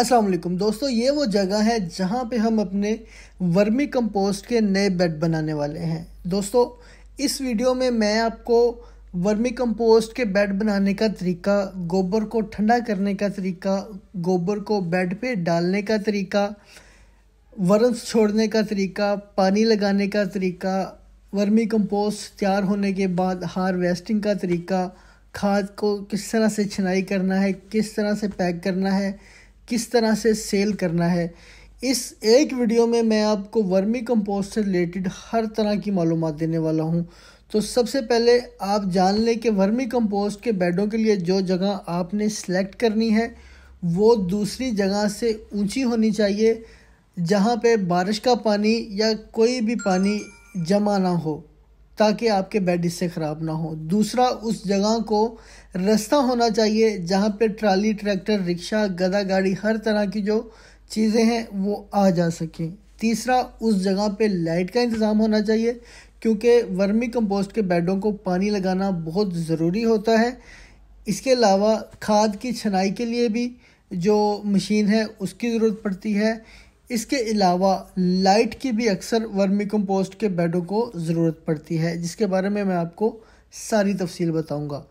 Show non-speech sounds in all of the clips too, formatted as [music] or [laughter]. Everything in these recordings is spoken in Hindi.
असलम दोस्तों ये वो जगह है जहाँ पे हम अपने वर्मी कंपोस्ट के नए बेड बनाने वाले हैं दोस्तों इस वीडियो में मैं आपको वर्मी कंपोस्ट के बेड बनाने का तरीका गोबर को ठंडा करने का तरीका गोबर को बेड पे डालने का तरीका वरंस छोड़ने का तरीका पानी लगाने का तरीका वर्मी कंपोस्ट तैयार होने के बाद हारवेस्टिंग का तरीका खाद को किस तरह से छनाई करना है किस तरह से पैक करना है किस तरह से सेल करना है इस एक वीडियो में मैं आपको वर्मी कंपोस्ट से रिलेटेड हर तरह की मालूम देने वाला हूँ तो सबसे पहले आप जान लें कि वर्मी कंपोस्ट के बेडों के लिए जो जगह आपने सेलेक्ट करनी है वो दूसरी जगह से ऊंची होनी चाहिए जहाँ पे बारिश का पानी या कोई भी पानी जमा ना हो ताकि आपके बेड इससे ख़राब ना हो दूसरा उस जगह को रास्ता होना चाहिए जहाँ पे ट्राली ट्रैक्टर रिक्शा गदा गाड़ी हर तरह की जो चीज़ें हैं वो आ जा सकें तीसरा उस जगह पे लाइट का इंतज़ाम होना चाहिए क्योंकि वर्मी कंपोस्ट के बेडों को पानी लगाना बहुत ज़रूरी होता है इसके अलावा खाद की छनाई के लिए भी जो मशीन है उसकी ज़रूरत पड़ती है इसके अलावा लाइट की भी अक्सर वर्मी कंपोस्ट के बेडों को ज़रूरत पड़ती है जिसके बारे में मैं आपको सारी तफसील बताऊंगा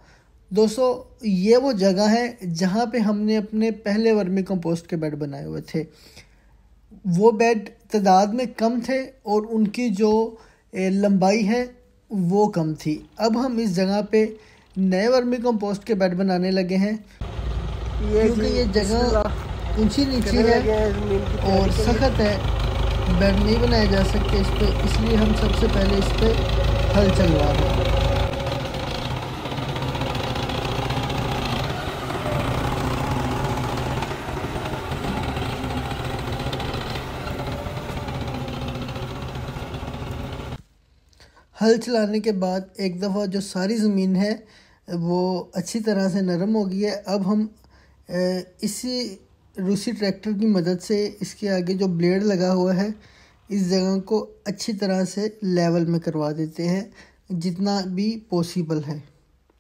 दोस्तों ये वो जगह है जहाँ पे हमने अपने पहले वर्मी कंपोस्ट के बेड बनाए हुए थे वो बेड तादाद में कम थे और उनकी जो लंबाई है वो कम थी अब हम इस जगह पे नए वर्मी कंपोस्ट के बेड बनाने लगे हैं क्योंकि ये जगह ऊंची नीची है और सख्त है बेड नहीं बनाए जा सकते इस पर इसलिए हम सबसे पहले इस पर हल चलवा रहे हैं हल चलाने के बाद एक दफ़ा जो सारी ज़मीन है वो अच्छी तरह से नरम हो गई है अब हम इसी रूसी ट्रैक्टर की मदद से इसके आगे जो ब्लेड लगा हुआ है इस जगह को अच्छी तरह से लेवल में करवा देते हैं जितना भी पॉसिबल है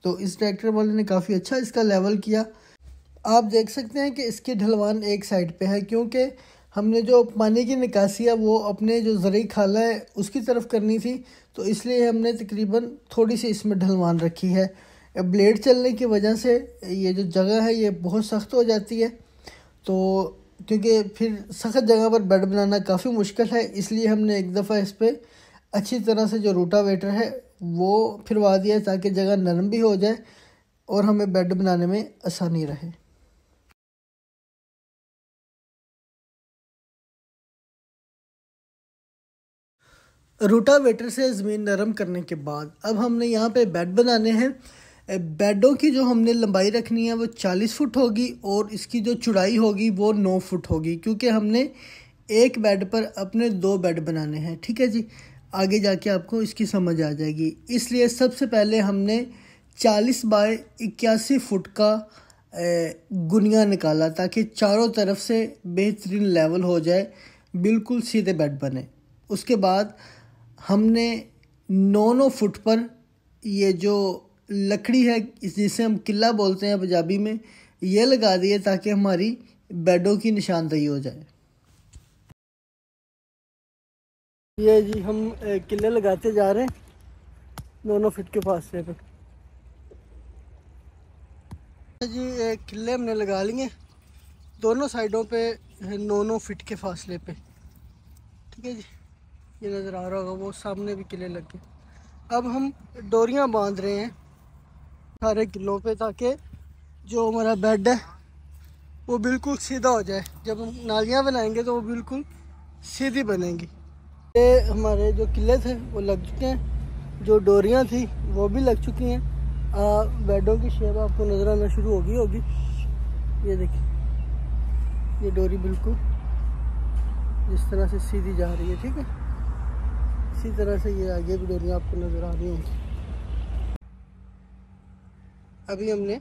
तो इस ट्रैक्टर वाले ने काफ़ी अच्छा इसका लेवल किया आप देख सकते हैं कि इसके ढलवान एक साइड पे है क्योंकि हमने जो पानी की निकासी है वो अपने जो जरिए खाला है उसकी तरफ करनी थी तो इसलिए हमने तकरीबन थोड़ी सी इसमें ढलवान रखी है ब्लेड चलने की वजह से ये जो जगह है ये बहुत सख्त हो जाती है तो क्योंकि फिर सख्त जगह पर बेड बनाना काफ़ी मुश्किल है इसलिए हमने एक दफ़ा इस पर अच्छी तरह से जो रोटावेटर है वो फिरवा दिया ताकि जगह नरम भी हो जाए और हमें बेड बनाने में आसानी रहे रोटावेटर से ज़मीन नरम करने के बाद अब हमने यहाँ पे बेड बनाने हैं बेडों की जो हमने लंबाई रखनी है वो चालीस फुट होगी और इसकी जो चौड़ाई होगी वो नौ फुट होगी क्योंकि हमने एक बेड पर अपने दो बेड बनाने हैं ठीक है जी आगे जाके आपको इसकी समझ आ जाएगी इसलिए सबसे पहले हमने चालीस बाय इक्यासी फुट का गुनिया निकाला ताकि चारों तरफ से बेहतरीन लेवल हो जाए बिल्कुल सीधे बेड बने उसके बाद हमने नौ नौ फुट पर ये जो लकड़ी है जिसे हम किला बोलते हैं पंजाबी में यह लगा दिए ताकि हमारी बेडों की निशानदही हो जाए ये जी हम किले लगाते जा रहे हैं दोनों फिट के फासले से जी किले हमने लगा लिए दोनों साइडों पे नौ नौ फिट के फासले पे ठीक है जी ये नज़र आ रहा होगा वो सामने भी किले लग गए अब हम डोरियाँ बांध रहे हैं अठारह किलो पे ताकि जो हमारा बेड है वो बिल्कुल सीधा हो जाए जब हम नालियाँ बनाएंगे तो वो बिल्कुल सीधी बनेंगी ये हमारे जो किले थे वो लग चुके हैं जो डोरियाँ थी वो भी लग चुकी हैं बेडों की शेप आपको नज़र आना शुरू होगी होगी ये देखिए ये डोरी बिल्कुल इस तरह से सीधी जा रही है ठीक है इसी तरह से ये आगे भी डोरियाँ आपको नज़र आ रही होंगी अभी हमने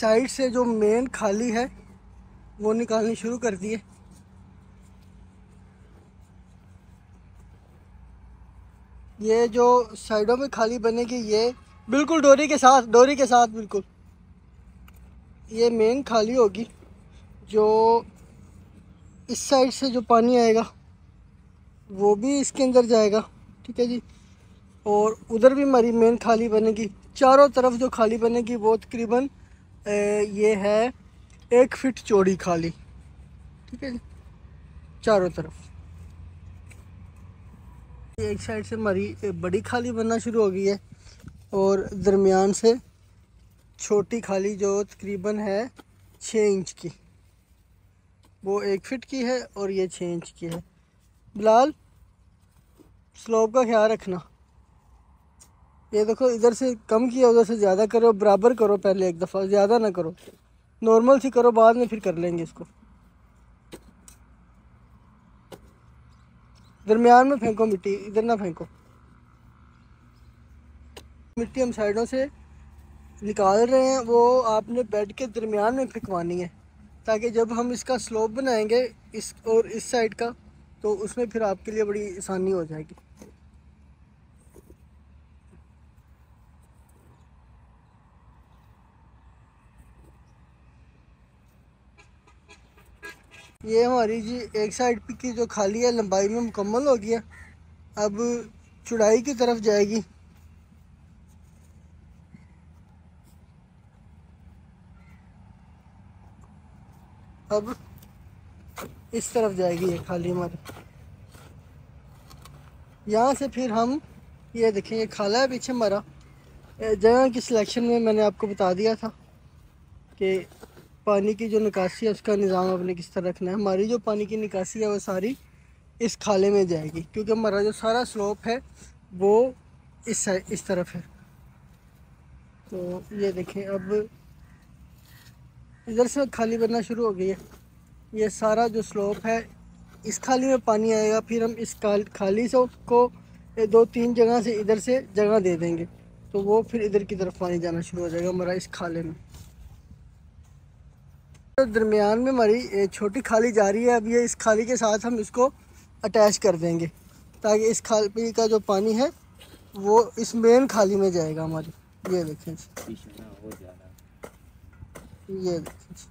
साइड से जो मेन खाली है वो निकालनी शुरू कर दिए ये जो साइडों में खाली बनेगी ये बिल्कुल डोरी के साथ डोरी के साथ बिल्कुल ये मेन खाली होगी जो इस साइड से जो पानी आएगा वो भी इसके अंदर जाएगा ठीक है जी और उधर भी हमारी मेन खाली बनेगी चारों तरफ जो खाली बनेगी वो तकरीबन ये है एक फिट चौड़ी खाली ठीक है चारों तरफ एक साइड से हमारी बड़ी खाली बनना शुरू हो गई है और दरमियान से छोटी खाली जो तकरीबन है छः इंच की वो एक फिट की है और ये छः इंच की है बिलाल स्लोब का ख्याल रखना ये देखो इधर से कम किया उधर से ज़्यादा करो बराबर करो पहले एक दफ़ा ज़्यादा ना करो नॉर्मल सी करो बाद में फिर कर लेंगे इसको दरमियान में फेंको मिट्टी इधर ना फेंको मिट्टी हम साइडों से निकाल रहे हैं वो आपने बेड के दरमियान में फेंकवानी है ताकि जब हम इसका स्लोप बनाएंगे इस और इस साइड का तो उसमें फिर आपके लिए बड़ी आसानी हो जाएगी ये हमारी जी एक साइड की जो खाली है लंबाई में मुकम्मल हो गया अब चुड़ाई की तरफ जाएगी अब इस तरफ जाएगी ये खाली हमारी यहाँ से फिर हम ये देखें ये खाला है पीछे हमारा जगह की सिलेक्शन में मैंने आपको बता दिया था कि पानी की जो निकासी है उसका निज़ाम आपने किस तरह रखना है हमारी जो पानी की निकासी है वो सारी इस खाले में जाएगी क्योंकि हमारा जो सारा स्लोप है वो इस इस तरफ है तो ये देखें अब इधर से खाली बनना शुरू हो गई है ये सारा जो स्लोप है इस खाली में पानी आएगा फिर हम इस खाली से को दो तीन जगह से इधर से जगह दे देंगे तो वो फिर इधर की तरफ पानी जाना शुरू हो जाएगा हमारा इस खाले में तो दरमियान में हमारी छोटी खाली जा रही है अब ये इस खाली के साथ हम इसको अटैच कर देंगे ताकि इस खाली का जो पानी है वो इस मेन खाली में जाएगा हमारी ये देखें ये देखें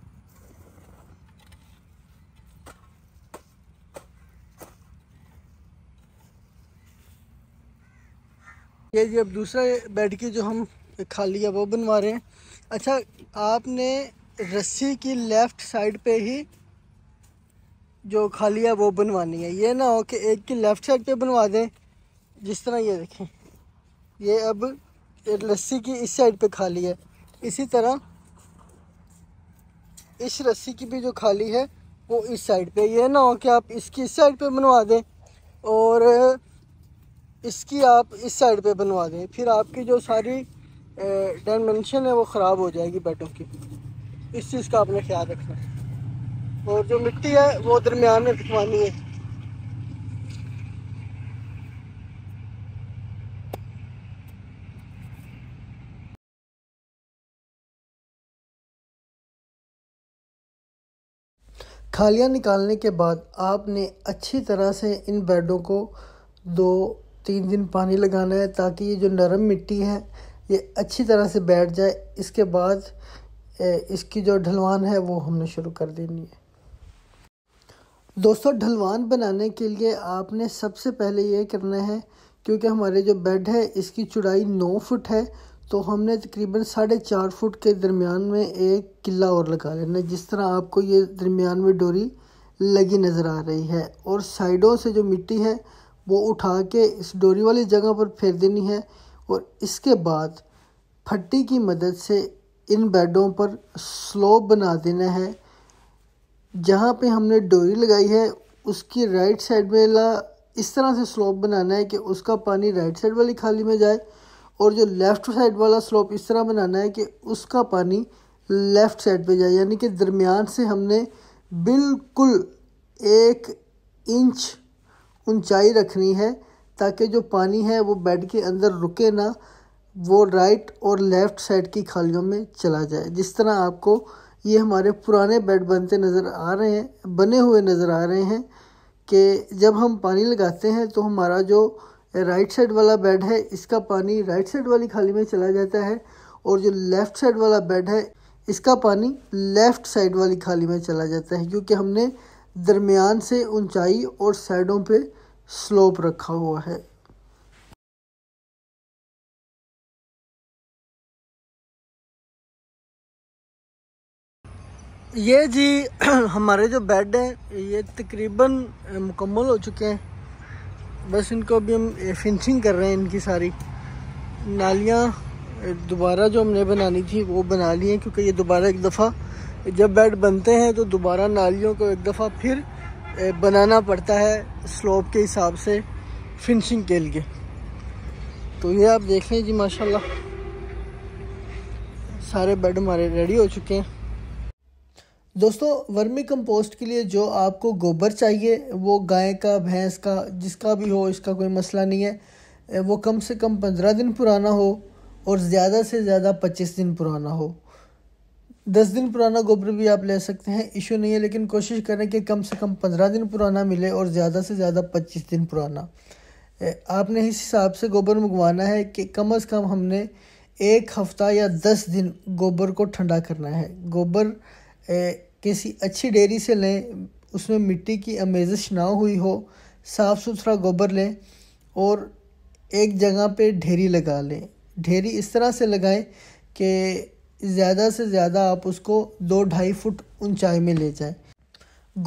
ये जी अब दूसरा बेड की जो हम खाली है वो बनवा रहे हैं अच्छा आपने रस्सी की लेफ़्ट साइड पे ही जो खाली है वो बनवानी है ये ना हो कि एक की लेफ़्ट साइड पे बनवा दें जिस तरह ये देखें ये अब रस्सी की इस साइड पे खाली है इसी तरह इस रस्सी की भी जो खाली है वो इस साइड पे ये ना हो कि आप इसकी इस साइड पे बनवा दें और इसकी आप इस साइड पे बनवा दें फिर आपकी जो सारी डायमेंशन है वो ख़राब हो जाएगी बैटों की इस चीज़ का आपने ख्याल रखना है और जो मिट्टी है वो दरमियान में भिजवानी है खालियाँ निकालने के बाद आपने अच्छी तरह से इन बेडों को दो तीन दिन पानी लगाना है ताकि ये जो नरम मिट्टी है ये अच्छी तरह से बैठ जाए इसके बाद इसकी जो ढलवान है वो हमने शुरू कर देनी है दोस्तों ढलवान बनाने के लिए आपने सबसे पहले ये करना है क्योंकि हमारे जो बेड है इसकी चौड़ाई नौ फुट है तो हमने तकरीबन साढ़े चार फुट के दरमियान में एक किला और लगा लेना जिस तरह आपको ये दरमियान में डोरी लगी नज़र आ रही है और साइडों से जो मिट्टी है वो उठा के इस डोरी वाली जगह पर फेर देनी है और इसके बाद फट्टी की मदद से इन बेडों पर स्लोप बना देना है जहाँ पे हमने डोरी लगाई है उसकी राइट साइड में ला इस तरह से स्लोप बनाना है कि उसका पानी राइट साइड वाली खाली में जाए और जो लेफ़्ट साइड वाला स्लोप इस तरह बनाना है कि उसका पानी लेफ़्ट साइड पे जाए यानी कि दरमियान से हमने बिल्कुल एक इंच ऊंचाई रखनी है ताकि जो पानी है वो बेड के अंदर रुके ना वो राइट और लेफ़्ट साइड की खालियों में चला जाए जिस तरह आपको ये हमारे पुराने बेड बनते नज़र आ रहे हैं बने हुए नज़र आ रहे हैं कि जब हम पानी लगाते हैं तो हमारा जो राइट साइड वाला बेड है इसका पानी राइट साइड वाली खाली में चला जाता है और जो लेफ़्ट साइड वाला बेड है इसका पानी लेफ़्ट साइड वाली खाली में चला जाता है क्योंकि हमने दरमियान से ऊंचाई और साइडों पे स्लोप रखा हुआ है ये जी [clears throat] हमारे जो बेड हैं ये तकरीबन मुकम्मल हो चुके हैं बस इनको अभी हम फिनिशिंग कर रहे हैं इनकी सारी नालियाँ दोबारा जो हमने बनानी थी वो बना ली हैं क्योंकि ये दोबारा एक दफ़ा जब बेड बनते हैं तो दोबारा नालियों को एक दफ़ा फिर बनाना पड़ता है स्लोप के हिसाब से फिनिशिंग के लिए तो ये आप देख लें जी माशाल्लाह सारे बेड हमारे रेडी हो चुके हैं दोस्तों वर्मी कंपोस्ट के लिए जो आपको गोबर चाहिए वो गाय का भैंस का जिसका भी हो इसका कोई मसला नहीं है वो कम से कम पंद्रह दिन पुराना हो और ज़्यादा से ज़्यादा पच्चीस दिन पुराना हो दस दिन पुराना गोबर भी आप ले सकते हैं इशू नहीं है लेकिन कोशिश करें कि कम से कम पंद्रह दिन पुराना मिले और ज़्यादा से ज़्यादा पच्चीस दिन पुराना आपने इस हिसाब से गोबर मंगवाना है कि कम अज़ कम हमने एक हफ़्ता या दस दिन गोबर को ठंडा करना है गोबर किसी अच्छी डेयरी से लें उसमें मिट्टी की अमेजिश ना हुई हो साफ़ सुथरा गोबर लें और एक जगह पे ढेरी लगा लें ढेरी इस तरह से लगाएं कि ज़्यादा से ज़्यादा आप उसको दो ढाई फुट ऊंचाई में ले जाएं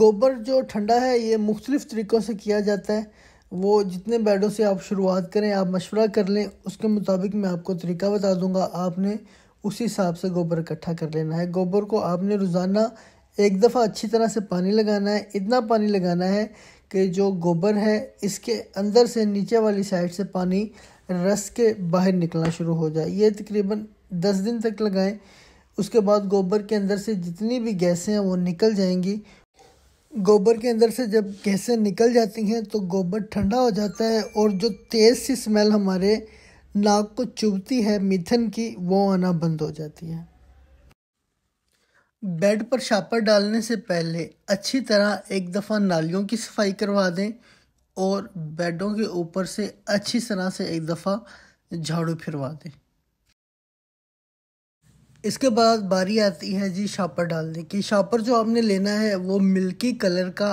गोबर जो ठंडा है ये मुख्तलिफ़ तरीक़ों से किया जाता है वो जितने बेडों से आप शुरुआत करें आप मशवरा कर लें उसके मुताबिक मैं आपको तरीका बता दूंगा आपने उसी हिसाब से गोबर इकट्ठा कर लेना है गोबर को आपने रोज़ाना एक दफ़ा अच्छी तरह से पानी लगाना है इतना पानी लगाना है कि जो गोबर है इसके अंदर से नीचे वाली साइड से पानी रस के बाहर निकलना शुरू हो जाए ये तकरीबन दस दिन तक लगाएं उसके बाद गोबर के अंदर से जितनी भी गैसें हैं वो निकल जाएंगी गोबर के अंदर से जब गैसें निकल जाती हैं तो गोबर ठंडा हो जाता है और जो तेज़ सी स्मेल हमारे नाक को चुभती है मिथन की वो आना बंद हो जाती है बेड पर छापर डालने से पहले अच्छी तरह एक दफ़ा नालियों की सफाई करवा दें और बेडों के ऊपर से अच्छी तरह से एक दफ़ा झाड़ू फिरवा दें इसके बाद बारी आती है जी शापर डालने की शापर जो आपने लेना है वो मिल्की कलर का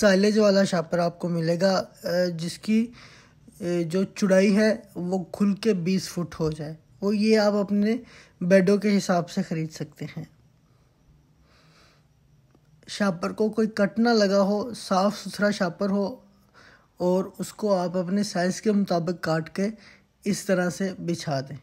साइलेज वाला शापर आपको मिलेगा जिसकी जो चुड़ाई है वो खुल के बीस फुट हो जाए वो ये आप अपने बेडों के हिसाब से ख़रीद सकते हैं शापर को कोई कट ना लगा हो साफ़ सुथरा शापर हो और उसको आप अपने साइज़ के मुताबिक काट के इस तरह से बिछा दें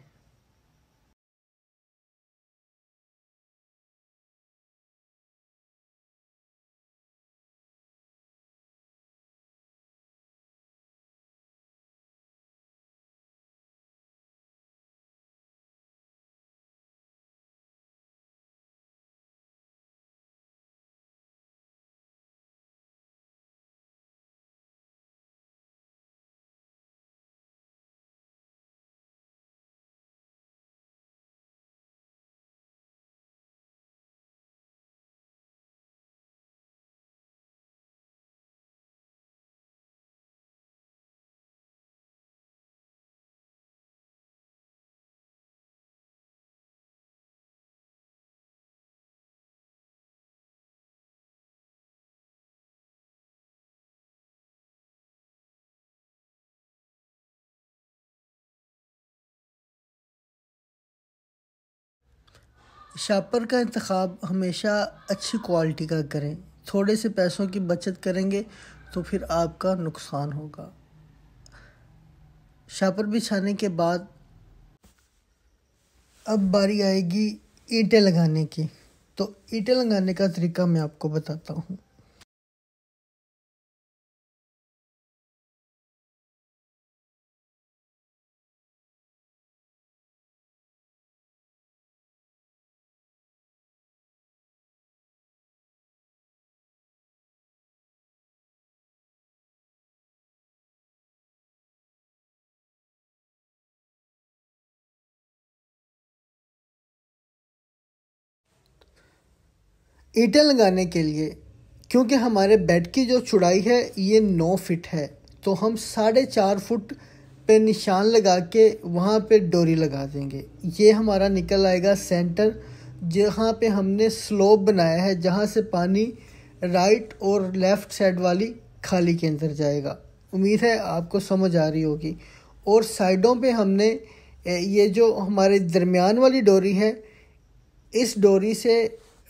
शापर का इंतखब हमेशा अच्छी क्वालिटी का करें थोड़े से पैसों की बचत करेंगे तो फिर आपका नुकसान होगा शापर बिछाने के बाद अब बारी आएगी ईंटें लगाने की तो ईंटें लगाने का तरीका मैं आपको बताता हूँ ईटें लगाने के लिए क्योंकि हमारे बेड की जो चुड़ाई है ये नौ फिट है तो हम साढ़े चार फुट पे निशान लगा के वहाँ पे डोरी लगा देंगे ये हमारा निकल आएगा सेंटर जहाँ पे हमने स्लोप बनाया है जहाँ से पानी राइट और लेफ़्ट साइड वाली खाली के अंदर जाएगा उम्मीद है आपको समझ आ रही होगी और साइडों पे हमने ये जो हमारे दरमियान वाली डोरी है इस डोरी से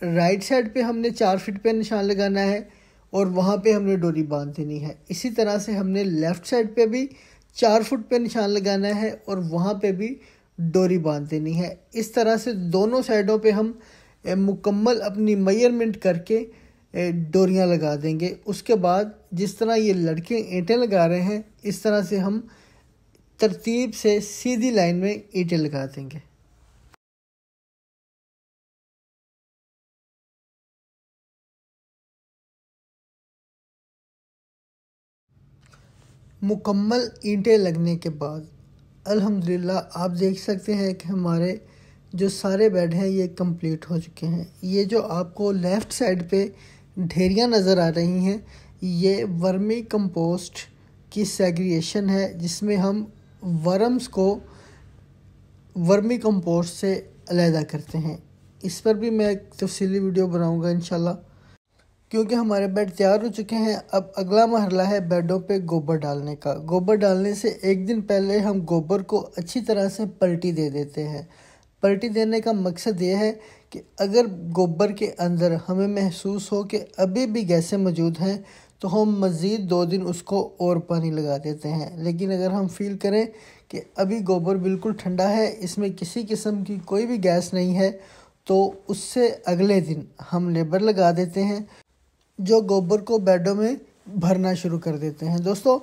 राइट साइड पे हमने चार फिट पे निशान लगाना है और वहाँ पे हमने डोरी बांध देनी है इसी तरह से हमने लेफ़्ट साइड पे भी चार फुट पे निशान लगाना है और वहाँ पे भी डोरी बांध देनी है इस तरह से दोनों साइडों पे हम मुकम्मल अपनी मेयरमेंट करके डोरियाँ लगा देंगे उसके बाद जिस तरह ये लड़के ईंटें लगा रहे हैं इस तरह से हम तरतीब से सीधी लाइन में ईंटें लगा देंगे मुकम्मल ईंटें लगने के बाद अल्हम्दुलिल्लाह आप देख सकते हैं कि हमारे जो सारे बेड हैं ये कंप्लीट हो चुके हैं ये जो आपको लेफ़्ट साइड पे ढेरियाँ नज़र आ रही हैं ये वर्मी कंपोस्ट की सेग्रिएशन है जिसमें हम वर्म्स को वर्मी कंपोस्ट से अलहदा करते हैं इस पर भी मैं एक तफसीली वीडियो बनाऊँगा इन क्योंकि हमारे बेड तैयार हो चुके हैं अब अगला मरला है बेडों पे गोबर डालने का गोबर डालने से एक दिन पहले हम गोबर को अच्छी तरह से पलटी दे देते हैं पलटी देने का मकसद ये है कि अगर गोबर के अंदर हमें महसूस हो कि अभी भी गैसें मौजूद हैं तो हम मज़ीद दो दिन उसको और पानी लगा देते हैं लेकिन अगर हम फील करें कि अभी गोबर बिल्कुल ठंडा है इसमें किसी किस्म की कोई भी गैस नहीं है तो उससे अगले दिन हम लेबर लगा देते हैं जो गोबर को बेडों में भरना शुरू कर देते हैं दोस्तों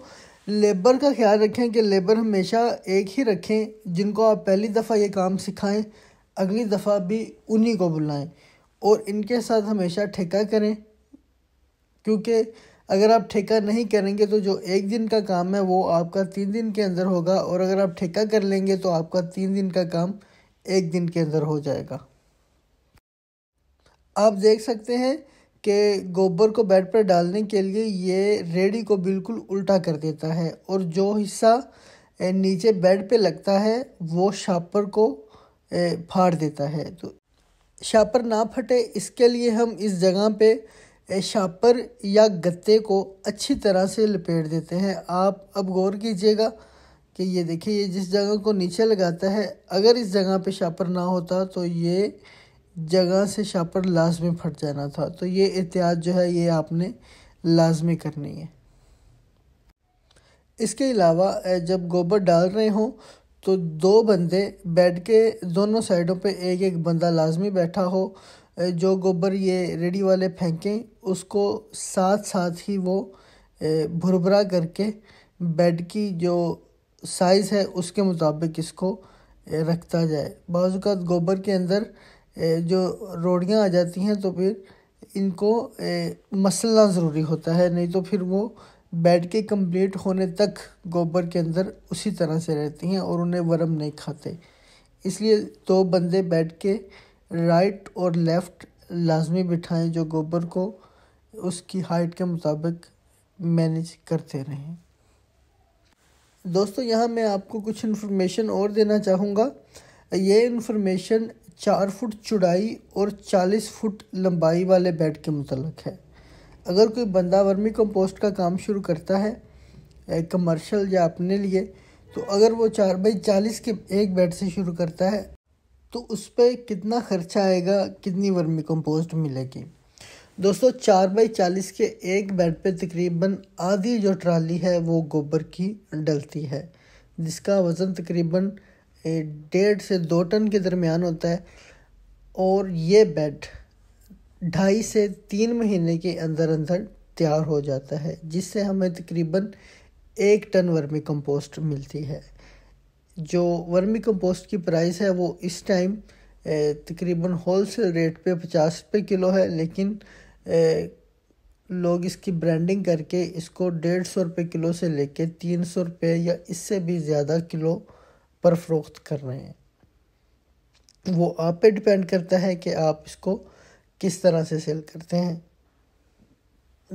लेबर का ख्याल रखें कि लेबर हमेशा एक ही रखें जिनको आप पहली दफ़ा ये काम सिखाएं अगली दफ़ा भी उन्हीं को बुलाएं और इनके साथ हमेशा ठेका करें क्योंकि अगर आप ठेका नहीं करेंगे तो जो एक दिन का काम है वो आपका तीन दिन के अंदर होगा और अगर आप ठेका कर लेंगे तो आपका तीन दिन का काम एक दिन के अंदर हो जाएगा आप देख सकते हैं के गोबर को बेड पर डालने के लिए ये रेडी को बिल्कुल उल्टा कर देता है और जो हिस्सा नीचे बेड पे लगता है वो शापर को फाड़ देता है तो शापर ना फटे इसके लिए हम इस जगह पे शापर या गत्ते को अच्छी तरह से लपेट देते हैं आप अब गौर कीजिएगा कि ये देखिए ये जिस जगह को नीचे लगाता है अगर इस जगह पे शापर ना होता तो ये जगह से शापर लाजमी फट जाना था तो ये एहतियात जो है ये आपने लाजमी करनी है इसके अलावा जब गोबर डाल रहे हों तो दो बंदे बेड के दोनों साइडों पे एक एक बंदा लाजमी बैठा हो जो गोबर ये रेडी वाले फेंकें उसको साथ साथ ही वो भुरभुरा करके बेड की जो साइज़ है उसके मुताबिक इसको रखता जाए बाज़ात गोबर के अंदर जो रोड़ियाँ आ जाती हैं तो फिर इनको मसलना ज़रूरी होता है नहीं तो फिर वो बैठ के कंप्लीट होने तक गोबर के अंदर उसी तरह से रहती हैं और उन्हें वर्म नहीं खाते इसलिए दो बंदे बैठ के राइट और लेफ़्ट लाजमी बिठाएं जो गोबर को उसकी हाइट के मुताबिक मैनेज करते रहें दोस्तों यहाँ मैं आपको कुछ इन्फॉर्मेशन और देना चाहूँगा ये इन्फॉर्मेशन चार फुट चौड़ाई और चालीस फुट लंबाई वाले बेड के मतलब है अगर कोई बंदा वर्मी कंपोस्ट का काम शुरू करता है कमर्शल या अपने लिए तो अगर वो चार बाई चालीस के एक बेड से शुरू करता है तो उस पर कितना खर्चा आएगा कितनी वर्मी कंपोस्ट मिलेगी दोस्तों चार बाई चालीस के एक बेड पे तकरीबन आधी जो ट्राली है वो गोबर की डलती है जिसका वज़न तकरीबन डेढ़ से दो टन के दरमियान होता है और ये बेड ढाई से तीन महीने के अंदर अंदर तैयार हो जाता है जिससे हमें तकरीबन एक टन वर्मी कंपोस्ट मिलती है जो वर्मी कंपोस्ट की प्राइस है वो इस टाइम तकरीबन होल सेल रेट पे पचास रुपये किलो है लेकिन लोग इसकी ब्रांडिंग करके इसको डेढ़ सौ रुपये किलो से लेके तीन सौ रुपये या इससे भी ज़्यादा किलो पर फरोख्त कर रहे हैं तो वो आप पे डिपेंड करता है कि आप इसको किस तरह से सेल करते हैं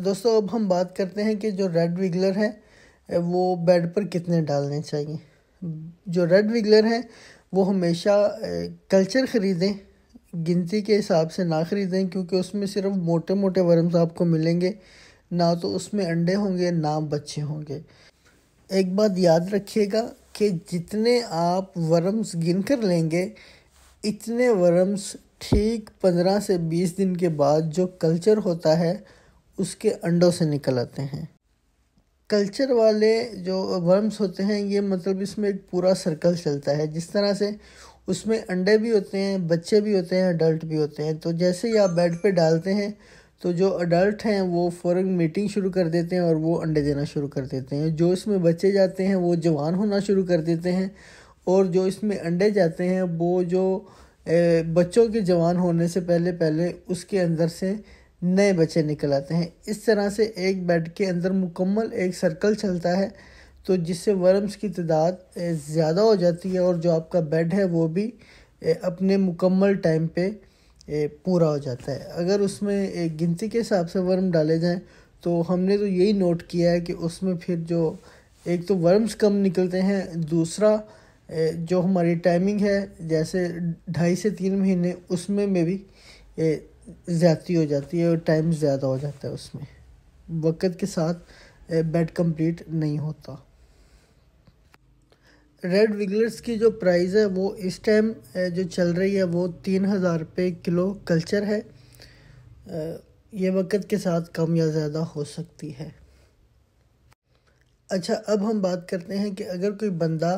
दोस्तों अब हम बात करते हैं कि जो रेड विगलर है वो बेड पर कितने डालने चाहिए जो रेड विगलर हैं वो हमेशा कल्चर ख़रीदें गिनती के हिसाब से ना ख़रीदें क्योंकि उसमें सिर्फ मोटे मोटे वर्म्स आपको मिलेंगे ना तो उसमें अंडे होंगे ना बच्चे होंगे एक बात याद रखिएगा कि जितने आप वर्म्स गिन कर लेंगे इतने वर्म्स ठीक पंद्रह से बीस दिन के बाद जो कल्चर होता है उसके अंडों से निकल आते हैं कल्चर वाले जो वर्म्स होते हैं ये मतलब इसमें एक पूरा सर्कल चलता है जिस तरह से उसमें अंडे भी होते हैं बच्चे भी होते हैं अडल्ट भी होते हैं तो जैसे ही आप बेड पे डालते हैं तो जो अडल्ट हैं वो फ़ौर मीटिंग शुरू कर देते हैं और वो अंडे देना शुरू कर देते हैं जो इसमें बच्चे जाते हैं वो जवान होना शुरू कर देते हैं और जो इसमें अंडे जाते हैं वो जो बच्चों के जवान होने से पहले पहले उसके अंदर से नए बच्चे निकल आते हैं इस तरह से एक बेड के अंदर मुकम्मल एक सर्कल चलता है तो जिससे वर्म्स की तादाद ज़्यादा हो जाती है और जो आपका बेड है वो भी अपने मुकम्मल टाइम पे पूरा हो जाता है अगर उसमें एक गिनती के हिसाब से वर्म डाले जाएं तो हमने तो यही नोट किया है कि उसमें फिर जो एक तो वर्म्स कम निकलते हैं दूसरा जो हमारी टाइमिंग है जैसे ढाई से तीन महीने उसमें में भी ज़्यादती हो जाती है और टाइम ज़्यादा हो जाता है उसमें वक्त के साथ बेड कंप्लीट नहीं होता रेड विगलर्स की जो प्राइस है वो इस टाइम जो चल रही है वो तीन हज़ार रुपये किलो कल्चर है ये वक्त के साथ कम या ज़्यादा हो सकती है अच्छा अब हम बात करते हैं कि अगर कोई बंदा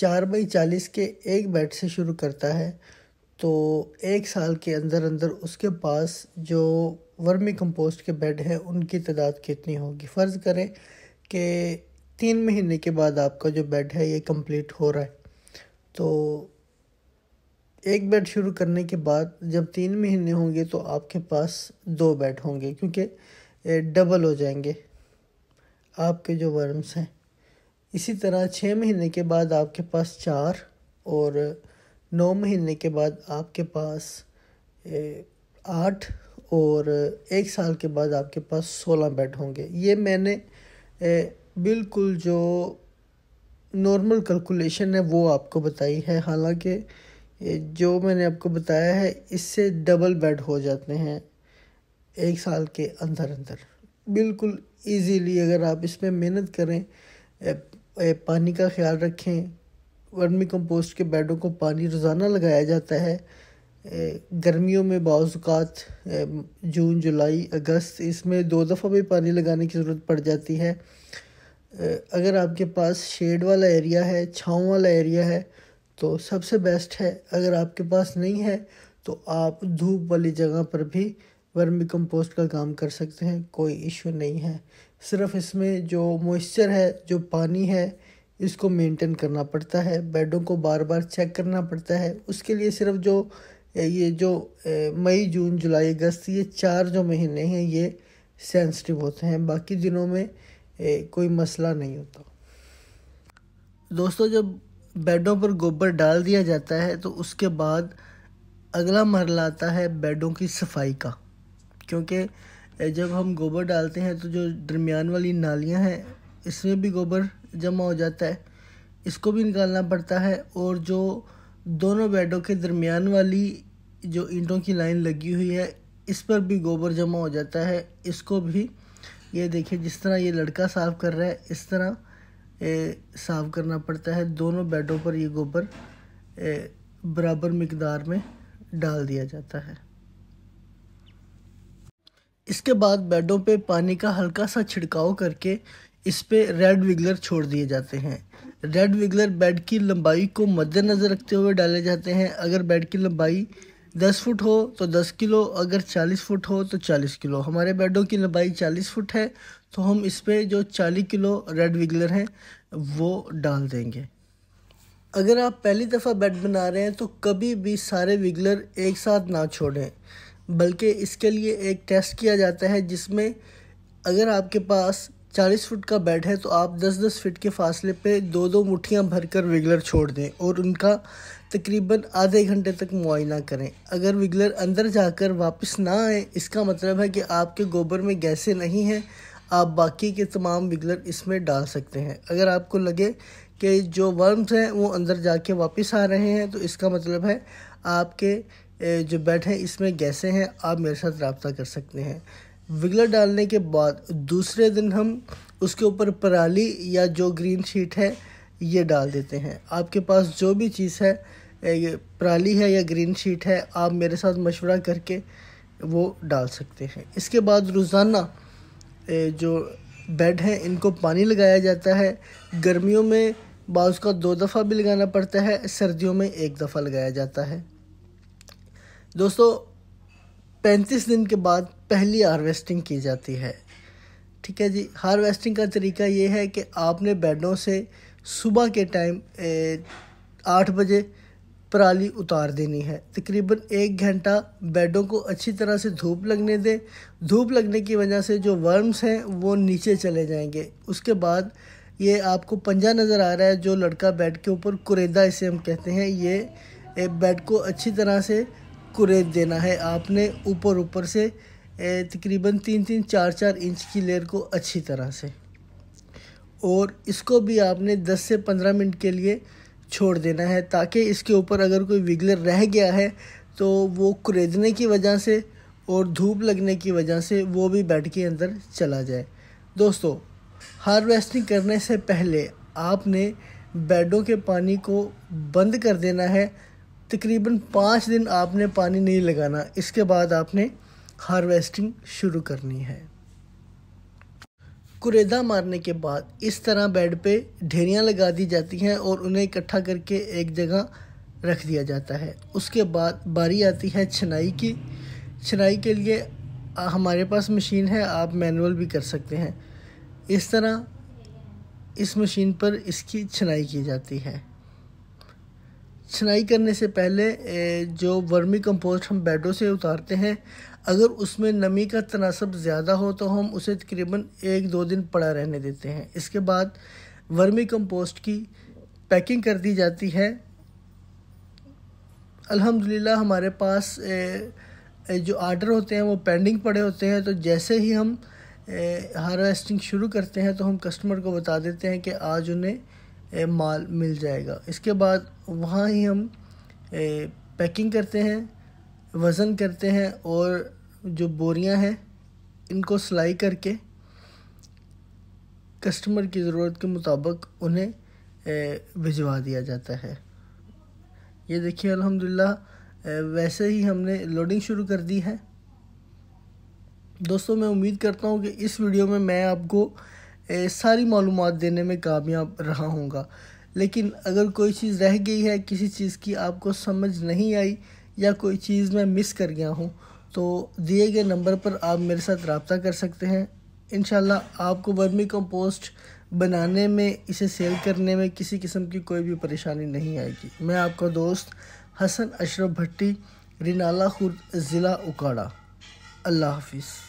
चार बाई चालीस के एक बैट से शुरू करता है तो एक साल के अंदर अंदर उसके पास जो वर्मी कंपोस्ट के बेड हैं उनकी तादाद कितनी होगी फ़र्ज़ करें कि तीन महीने के बाद आपका जो बेड है ये कंप्लीट हो रहा है तो एक बेड शुरू करने के बाद जब तीन महीने होंगे तो आपके पास दो बेड होंगे क्योंकि डबल हो जाएंगे आपके जो वर्म्स हैं इसी तरह छः महीने के बाद आपके पास चार और नौ महीने के बाद आपके पास आठ और एक साल के बाद आपके पास सोलह बेड होंगे ये मैंने बिल्कुल जो नॉर्मल कैलकुलेशन है वो आपको बताई है हालांकि ये जो मैंने आपको बताया है इससे डबल बेड हो जाते हैं एक साल के अंदर अंदर बिल्कुल इजीली अगर आप इसमें मेहनत करें ए, ए, पानी का ख्याल रखें वर्मी कंपोस्ट के बेडों को पानी रोज़ाना लगाया जाता है ए, गर्मियों में बाज़ात जून जुलाई अगस्त इसमें दो दफ़ा भी पानी लगाने की ज़रूरत पड़ जाती है अगर आपके पास शेड वाला एरिया है छाँव वाला एरिया है तो सबसे बेस्ट है अगर आपके पास नहीं है तो आप धूप वाली जगह पर भी वर्मी कंपोस्ट का काम कर सकते हैं कोई इशू नहीं है सिर्फ इसमें जो मॉइस्चर है जो पानी है इसको मेंटेन करना पड़ता है बेडों को बार बार चेक करना पड़ता है उसके लिए सिर्फ जो ये जो मई जून जुलाई अगस्त ये चार जो महीने हैं ये सेंसिटिव होते हैं बाकी दिनों में ए, कोई मसला नहीं होता दोस्तों जब बेडों पर गोबर डाल दिया जाता है तो उसके बाद अगला मरला आता है बेडों की सफाई का क्योंकि जब हम गोबर डालते हैं तो जो दरमियान वाली नालियां हैं इसमें भी गोबर जमा हो जाता है इसको भी निकालना पड़ता है और जो दोनों बेडों के दरमियान वाली जो ईंटों की लाइन लगी हुई है इस पर भी गोबर जमा हो जाता है इसको भी ये देखिए जिस तरह ये लड़का साफ़ कर रहा है इस तरह साफ़ करना पड़ता है दोनों बेडों पर ये गोबर बराबर मकदार में डाल दिया जाता है इसके बाद बेडों पे पानी का हल्का सा छिड़काव करके इस पे रेड विगलर छोड़ दिए जाते हैं रेड विगलर बेड की लंबाई को मद्देनज़र रखते हुए डाले जाते हैं अगर बेड की लंबाई दस फुट हो तो दस किलो अगर चालीस फुट हो तो चालीस किलो हमारे बेडों की लंबाई चालीस फुट है तो हम इस पर जो चालीस किलो रेड विगलर हैं वो डाल देंगे अगर आप पहली दफ़ा बेड बना रहे हैं तो कभी भी सारे विगलर एक साथ ना छोड़ें बल्कि इसके लिए एक टेस्ट किया जाता है जिसमें अगर आपके पास चालीस फुट का बेड है तो आप दस दस फिट के फासले पे दो दो मुठियाँ भरकर विगलर छोड़ दें और उनका तकरीबन आधे घंटे तक मुआयना करें अगर विगलर अंदर जाकर वापस ना आए इसका मतलब है कि आपके गोबर में गैसें नहीं हैं आप बाकी के तमाम विगलर इसमें डाल सकते हैं अगर आपको लगे कि जो वर्म्स हैं वो अंदर जाके वापस आ रहे हैं तो इसका मतलब है आपके जो बेड हैं इसमें गैसें हैं आप मेरे साथ रबता कर सकते हैं विगलर डालने के बाद दूसरे दिन हम उसके ऊपर पराली या जो ग्रीन शीट है ये डाल देते हैं आपके पास जो भी चीज़ है पराली है या ग्रीन शीट है आप मेरे साथ मशवरा करके वो डाल सकते हैं इसके बाद रोज़ाना जो बेड हैं इनको पानी लगाया जाता है गर्मियों में बाद उसका दो दफ़ा भी लगाना पड़ता है सर्दियों में एक दफ़ा लगाया जाता है दोस्तों पैंतीस दिन के बाद पहली हारवेस्टिंग की जाती है ठीक है जी हारवेस्टिंग का तरीका ये है कि आपने बेडों से सुबह के टाइम आठ बजे पराली उतार देनी है तकरीबन एक घंटा बेडों को अच्छी तरह से धूप लगने दें धूप लगने की वजह से जो वर्म्स हैं वो नीचे चले जाएंगे उसके बाद ये आपको पंजा नज़र आ रहा है जो लड़का बेड के ऊपर कुरेदा इसे हम कहते हैं ये बेड को अच्छी तरह से कुरेद देना है आपने ऊपर ऊपर से तकरीबन तीन तीन चार चार इंच की लेयर को अच्छी तरह से और इसको भी आपने 10 से 15 मिनट के लिए छोड़ देना है ताकि इसके ऊपर अगर कोई विगलर रह गया है तो वो कुरेदने की वजह से और धूप लगने की वजह से वो भी बेड के अंदर चला जाए दोस्तों हार्वेस्टिंग करने से पहले आपने बेडों के पानी को बंद कर देना है तकरीबन पाँच दिन आपने पानी नहीं लगाना इसके बाद आपने हार्वेस्टिंग शुरू करनी है कुरेदा मारने के बाद इस तरह बेड पे ढेरियाँ लगा दी जाती हैं और उन्हें इकट्ठा करके एक जगह रख दिया जाता है उसके बाद बारी आती है छनाई की छनाई के लिए हमारे पास मशीन है आप मैनुअल भी कर सकते हैं इस तरह इस मशीन पर इसकी छनाई की जाती है छनाई करने से पहले जो वर्मी कंपोस्ट हम बेडों से उतारते हैं अगर उसमें नमी का तनासब ज़्यादा हो तो हम उसे तकरीबन एक दो दिन पड़ा रहने देते हैं इसके बाद वर्मी कंपोस्ट की पैकिंग कर दी जाती है अल्हम्दुलिल्लाह हमारे पास जो आर्डर होते हैं वो पेंडिंग पड़े होते हैं तो जैसे ही हम हार्वेस्टिंग शुरू करते हैं तो हम कस्टमर को बता देते हैं कि आज उन्हें माल मिल जाएगा इसके बाद वहाँ ही हम पैकिंग करते हैं वज़न करते हैं और जो बोरियां हैं इनको सिलाई करके कस्टमर की ज़रूरत के मुताबिक उन्हें भिजवा दिया जाता है ये देखिए अल्हम्दुलिल्लाह वैसे ही हमने लोडिंग शुरू कर दी है दोस्तों मैं उम्मीद करता हूँ कि इस वीडियो में मैं आपको सारी मालूम देने में कामयाब रहा हूँगा लेकिन अगर कोई चीज़ रह गई है किसी चीज़ की आपको समझ नहीं आई या कोई चीज़ मैं मिस कर गया हूँ तो दिए गए नंबर पर आप मेरे साथ रबता कर सकते हैं इन आपको वर्मी कंपोस्ट बनाने में इसे सेल करने में किसी किस्म की कोई भी परेशानी नहीं आएगी मैं आपका दोस्त हसन अशरफ भट्टी रिनाला खुर्द ज़िला उकाड़ा अल्लाह हाफिज़